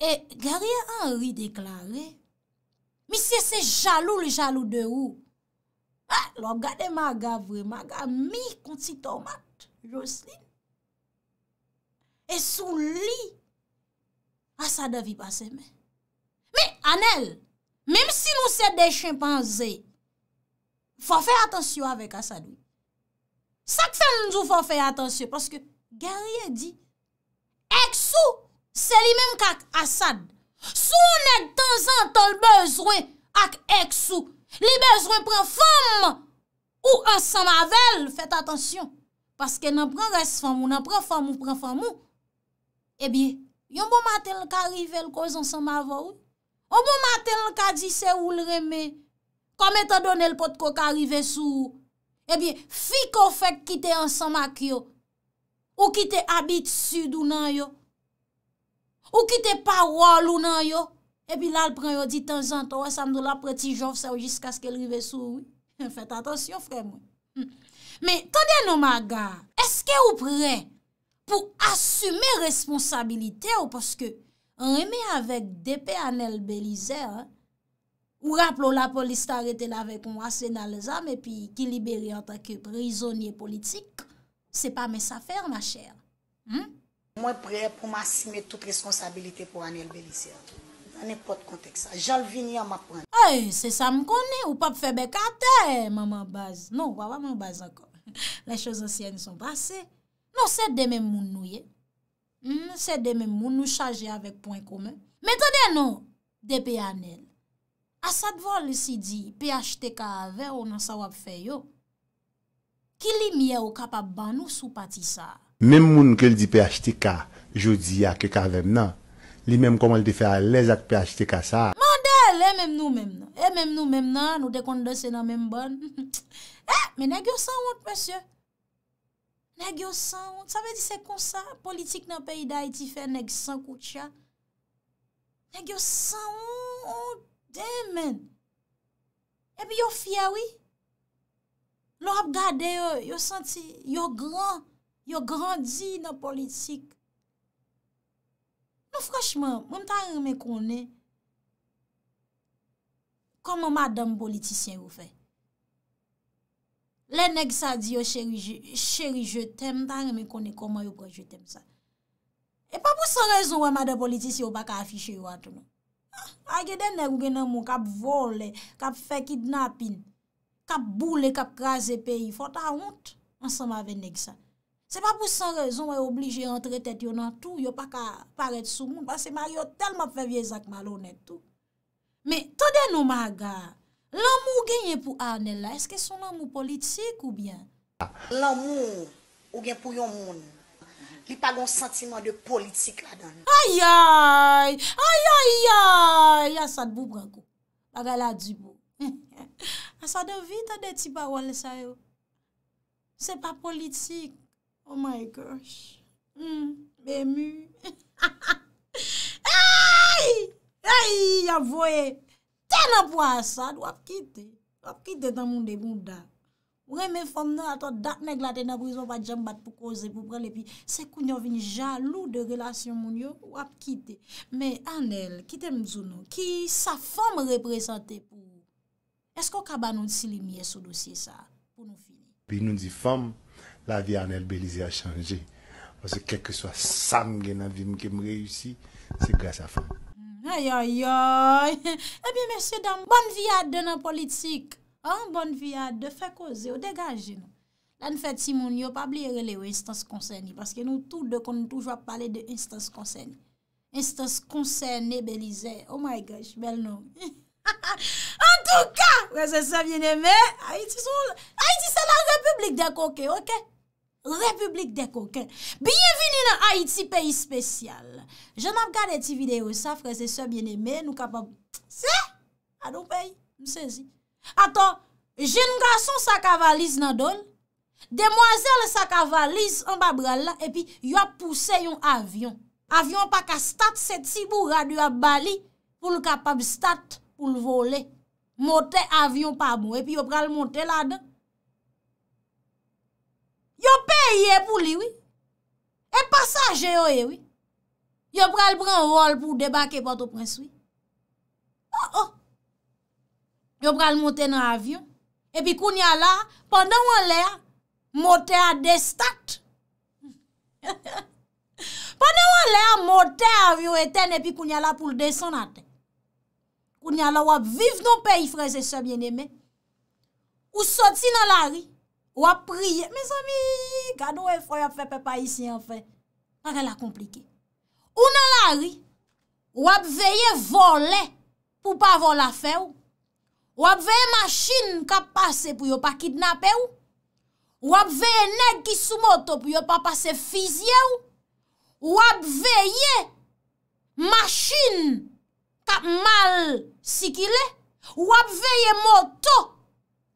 E garye anri deklare, mi se se jalou le jalou de ou, lor gade maga vre, maga mi konti tomat, jousli, e sou li, asa davi pase men. Mi anel, mem si nou se de chimpanzé, fò fè atensyo avèk asa di. Sak fè mounzou fò fè atensyo, paske garye di, ek sou, kak asad, sou nèk tanzan tol bezwen ak ek sou, li bezwen pren fèm ou ansan mavel, fèt atensyon paske nan pren res fèm ou nan pren fèm ou pren fèm ou, ebi yon bo maten l ka rive l koz ansan mavel ou, yon bo maten l ka jise ou l reme kame ta donel pot ko ka rive sou ebi, fi ko fèk kite ansan mak yo ou kite abit sud ou nan yo Ou ki te parol ou nan yo, epi la l pren yo di tan zan ton, wè sa mdou la preti jof sa ou jiska skèl rive sou, fèt atensyon frem. Hmm. Mè, tande nou ma gar, eske ou pren pou asume responsabilite, ou paske remè avèk depè anel belize, ou rapplo la polis tarete la vek mwase nan le zame, epi ki liberi anta ke prizonye politik, se pa mè sa fèr ma chèr. Mè? Hmm? Mwen pre pou masime tout reskonsabilite pou Anel Belissian. Nan ne pot kontek sa. Jalvini a ma pren. Oy, se sa m konen, ou pap febe kate, mama baz. Non, wala m baz akon. Hmm, non, le choz osyen son bas se. Non se de men moun nouye. Non se de men moun nou chaje avek pon kome. Metode non, de pe Anel. Asad vo le si di, pe achete ka ave, ou nan sa wap fe yo. Kili miye ou kapap banou sou pati sa, Mem moun ke li di PHTK, jodi a ke kavem nan. Li mem koman li te fe alèz ak PHTK sa. Man del, e mem nou mem nan. E mem nou mem nan, nou dekondose nan mem ban. Eh, men negyo san wot, mwen se. Negyo san wot, sa ve di se konsan. Politik nan peyida iti fe negyo san koutchan. Negyo san wot, demen. Ebi yo fiawi. Lo ap gade yo senti, yo gran. Yo grandi nan politik. Nou fweshman, mwen tan reme konen koman madan politisyen yo fe. Le neg sa di yo cheri je tem, tan reme konen koman yo konen je tem sa. E pa pou sa rezon wè madan politisyen yo baka afiche yo atoun. Ake ah, dene ou genan moun kap vole, kap fe kidnapin, kap boule, kap graze peyi. Fota ont, mwen san ma ven neg sa. Se pa pou san rezon wè oblige entre tèt yo nan tout. Yo pa ka paret sou moun. Basè Mario telman fevye zak malon net tout. Me, todè nou maga. L'anmou ou genye pou Arne la, eske son anmou politik ou bien? L'anmou ou genye pou yon moun, li pa gon sentimen de politik la dan. Aya, aya, aya, aya, aya, aya, aya, aya, aya, aya, aya, aya, aya, aya, aya, aya, aya, aya, aya, aya. A sa de vit an de ti pa wan le sayo. Se pa politik. Oh my gosh, bemu. Hmm, ay, ay, yavoye. Ten apwa asad, wap kite. Wap kite tan moun de moun dat. Wè mè fòm nan atò dat neg la ten apwiz moun pa djem bat pou kose pou pral epi. Se koun yo vin jalou de relasyon moun yo, wap kite. Mè anel, kite mzoun nou, ki sa fòm represante pou. Esko kaba nou si li miye sou dosye sa pou nou fi? Pi nou di fòm. la vi an el belize a chanje. Ose kek ke swa sang gen an vi mke m reyusi, se grase a fan. Ay ay ay! Ebi mese dam, bon vi ad de nan politik. Bon vi ad de fe koze ou degaje nou. Lan fet si moun yo pa bli rele ou instance konsen ni, paske nou tout de kon toujwa pale de instance konsen. Instance konsen ne belize. Oh my gosh, bel nom. En tou ka, wese sa vye ne me, ha iti sa la republik de koke, ok? Republik de kokè. Bienveni nan Haiti, peyi spesyal. Je nan gade ti video sa, freze se bieneme, nou kapab... Se! Adon peyi, msezi. Aton, jen nga son sakavaliz nan don. Demoiselle sakavaliz an babral la, epi yo puse yon avyon. Avyon pa ka stat se tibou radio bon, a Bali, pou nou kapab stat pou nou vole. Motè avyon pa mou, epi yo pral motè la dan. Yo peyi e pou li wi. E pasaje yo e wi. Yo pral pran rol pou debake pato prins wi. Yo pral monte nan avyon. E pi koun ya la, pandan wan le a, mote a destat. Pandan wan le a, mote avyon eten, e pi koun ya la pou l'desan ate. Koun ya la wap vive nan peyi freze sebyen eme. Ou soti nan la ri. wap priye, mes ami, gado we fwoy ap fe pepa isi an fe, an re la komplike. Ou nan la ri, wap veye vole, pou pa vol a fe ou, wap veye maschin kap pase pou yo pa kidnap e ou, wap veye neg ki sou moto pou yo pa pase fizye ou, wap veye maschin kap mal sikile, wap veye moto,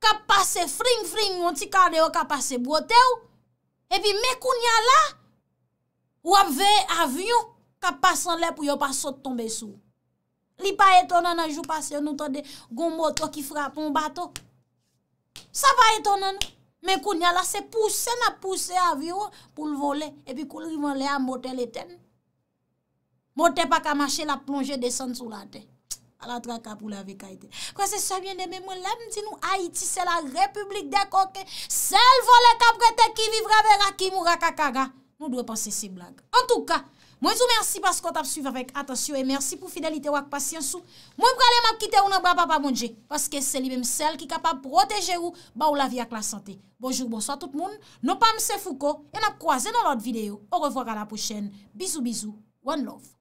Kap pase fring fring yon ti kade yon, kap pase bote yon. Epi mè kou nyala, wap ve avyon, kap pase an lè pou yon pa sote tombe sou. Li pa etonan an, jou pase yon, nou tonde gombo to ki fra pou mbato. Sa pa etonan an, mè kou nyala se pousse, na pousse avyon pou l'vole. Epi kou li vole a mote lè ten. Mote pa kamache la plonge desan sou la ten. A la traka pou la veka ite. Kwa se sa mwen deme, mwen lem di nou Haiti se la republik de koke. Sel volen kap rete ki vivra ve rakim ou rakakaga. Moun dwe panse se blag. En touka, mwen sou mersi paskot ap suyve vek. Atansyo e mersi pou fidelite wak pasyansou. Mwen pralem ap kite ou nan bra pa pa mounje. Paske se li menm sel ki kapap proteje ou ba ou la vi ak la sante. Bonjou bonso a tout moun. Non pa mse fouko. E nap kwa ze nan lot videyo. Ou revwara la pou chen. Bizou bizou. One love.